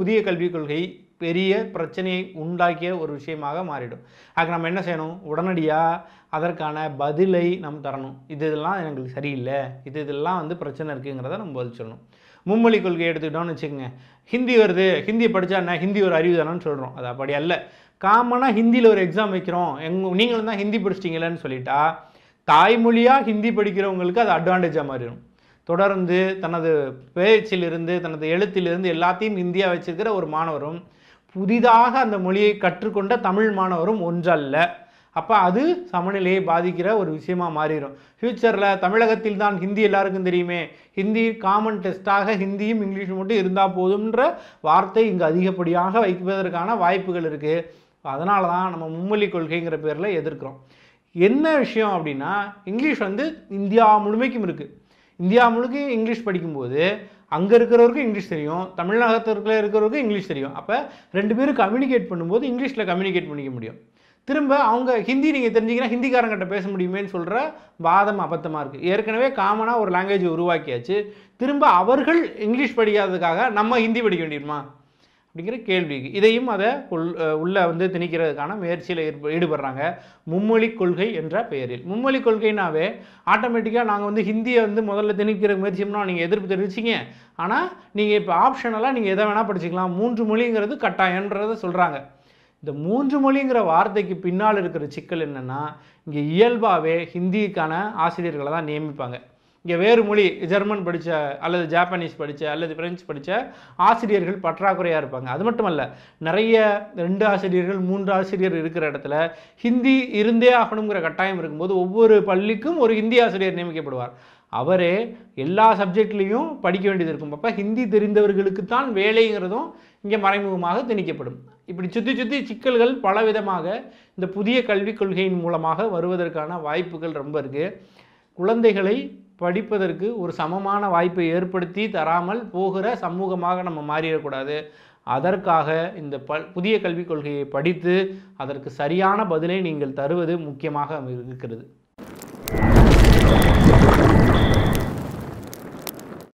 புதிய கல்விக் கொள்கை பெரிய பிரச்சனையை உண்டாக்கிய ஒரு விஷயமாக மாறிடும் அதுக்கு நம்ம என்ன செய்யணும் உடனடியாக அதற்கான பதிலை நம்ம தரணும் இது இதெல்லாம் எங்களுக்கு சரியில்லை இது இதெல்லாம் வந்து பிரச்சனை இருக்குங்கிறத நம்ம பதில் சொல்லணும் மும்மொழி கொள்கையை எடுத்துக்கிட்டோம்னு வச்சுக்கோங்க ஹிந்தி வருது ஹிந்தி படித்தா என்ன ஹிந்தி ஒரு அறிவு தானேன்னு சொல்கிறோம் அது அப்படி அல்ல காமனாக ஹிந்தியில் ஒரு எக்ஸாம் வைக்கிறோம் எங் நீங்களும் தான் ஹிந்தி படிச்சிட்டிங்களேன்னு சொல்லிட்டா தாய்மொழியாக ஹிந்தி படிக்கிறவங்களுக்கு அது அட்வான்டேஜாக மாறிடும் தொடர்ந்து தனது பேச்சிலிருந்து தனது எழுத்திலிருந்து எல்லாத்தையும் இந்தியா வச்சிருக்கிற ஒரு மாணவரும் புதிதாக அந்த மொழியை கற்றுக்கொண்ட தமிழ் மாணவரும் ஒன்றல்ல அப்போ அது சமநிலையை பாதிக்கிற ஒரு விஷயமாக மாறிடும் ஃப்யூச்சரில் தமிழகத்தில் தான் ஹிந்தி எல்லாருக்கும் தெரியுமே ஹிந்தி காமன் டெஸ்ட்டாக ஹிந்தியும் இங்கிலீஷும் மட்டும் இருந்தால் போதும்ன்ற வார்த்தை இங்கே அதிகப்படியாக வைப்பதற்கான வாய்ப்புகள் இருக்குது அதனால தான் நம்ம மும்மொழி கொள்கைங்கிற பேரில் எதிர்க்கிறோம் என்ன விஷயம் அப்படின்னா இங்கிலீஷ் வந்து இந்தியா முழுமைக்கும் இருக்குது இந்தியா முழுக்க இங்கிலீஷ் படிக்கும்போது அங்கே இருக்கிறவருக்கும் இங்கிலீஷ் தெரியும் தமிழ்நாட்டில் இருக்கிறவருக்கும் இங்கிலீஷ் தெரியும் அப்போ ரெண்டு பேரும் கம்யூனிகேட் பண்ணும்போது இங்கிலீஷில் கம்யூனிகேட் பண்ணிக்க முடியும் திரும்ப அவங்க ஹிந்தி நீங்கள் தெரிஞ்சிங்கன்னா ஹிந்திக்காரங்கிட்ட பேச முடியுமேன்னு சொல்கிற வாதம் அபத்தமாக இருக்குது ஏற்கனவே காமனாக ஒரு லாங்குவேஜ் உருவாக்கியாச்சு திரும்ப அவர்கள் இங்கிலீஷ் படிக்காததுக்காக நம்ம ஹிந்தி படிக்க வேண்டியிருமா அப்படிங்கிற கேள்விக்கு இதையும் அதை உள் உள்ளே வந்து திணிக்கிறதுக்கான முயற்சியில் ஈடுபடுறாங்க மும்மொழி கொள்கை என்ற பெயரில் மும்மொழி கொள்கைனாவே ஆட்டோமேட்டிக்காக நாங்கள் வந்து ஹிந்தியை வந்து முதல்ல திணிக்கிற முயற்சியம்னா நீங்கள் எதிர்ப்பு தெரிவிச்சிங்க ஆனால் நீங்கள் இப்போ ஆப்ஷனலாக நீங்கள் எதை வேணால் படிச்சுக்கலாம் மூன்று மொழிங்கிறது கட்டாயன்றதை சொல்கிறாங்க இந்த மூன்று மொழிங்கிற வார்த்தைக்கு பின்னால் இருக்கிற சிக்கல் என்னென்னா இங்கே இயல்பாகவே ஹிந்திக்கான ஆசிரியர்களை தான் நியமிப்பாங்க இங்கே வேறு மொழி ஜெர்மன் படித்த அல்லது ஜாப்பனீஸ் படித்த அல்லது பிரெஞ்சு படித்த ஆசிரியர்கள் பற்றாக்குறையாக இருப்பாங்க அது மட்டுமல்ல நிறைய ரெண்டு ஆசிரியர்கள் மூன்று ஆசிரியர் இருக்கிற இடத்துல ஹிந்தி இருந்தே ஆகணுங்கிற கட்டாயம் இருக்கும்போது ஒவ்வொரு பள்ளிக்கும் ஒரு ஹிந்தி ஆசிரியர் நியமிக்கப்படுவார் அவரே எல்லா சப்ஜெக்ட்லேயும் படிக்க வேண்டியது இருக்கும் அப்போ ஹிந்தி தெரிந்தவர்களுக்கு தான் வேலைங்கிறதும் இங்கே மறைமுகமாக திணிக்கப்படும் இப்படி சுற்றி சுற்றி சிக்கல்கள் பலவிதமாக இந்த புதிய கல்விக் கொள்கையின் மூலமாக வருவதற்கான வாய்ப்புகள் ரொம்ப இருக்குது குழந்தைகளை படிப்பதற்கு ஒரு சமமான வாய்ப்பை ஏற்படுத்தி தராமல் போகிற சமூகமாக நம்ம மாறிடக்கூடாது அதற்காக இந்த ப புதிய கல்விக் கொள்கையை படித்து அதற்கு சரியான பதிலை நீங்கள் தருவது முக்கியமாக இருக்கிறது